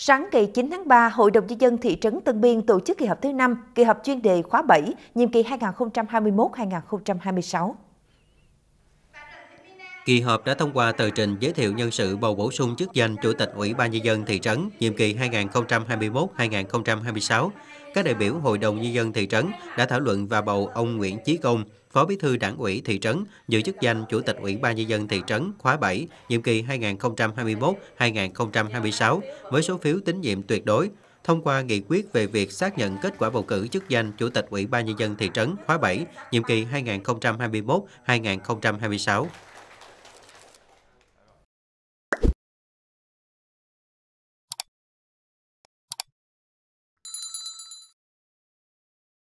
Sáng ngày 9 tháng 3, Hội đồng Nhân dân thị trấn Tân Biên tổ chức kỳ họp thứ 5, kỳ họp chuyên đề khóa 7, nhiệm kỳ 2021-2026. Kỳ họp đã thông qua tờ trình giới thiệu nhân sự bầu bổ sung chức danh Chủ tịch Ủy ban Nhân dân thị trấn nhiệm kỳ 2021-2026. Các đại biểu Hội đồng Nhân dân thị trấn đã thảo luận và bầu ông Nguyễn Chí Công, Phó Bí thư Đảng ủy thị trấn, giữ chức danh Chủ tịch Ủy ban Nhân dân thị trấn khóa 7, nhiệm kỳ 2021-2026 với số phiếu tín nhiệm tuyệt đối, thông qua nghị quyết về việc xác nhận kết quả bầu cử chức danh Chủ tịch Ủy ban Nhân dân thị trấn khóa 7, nhiệm kỳ 2021-2026.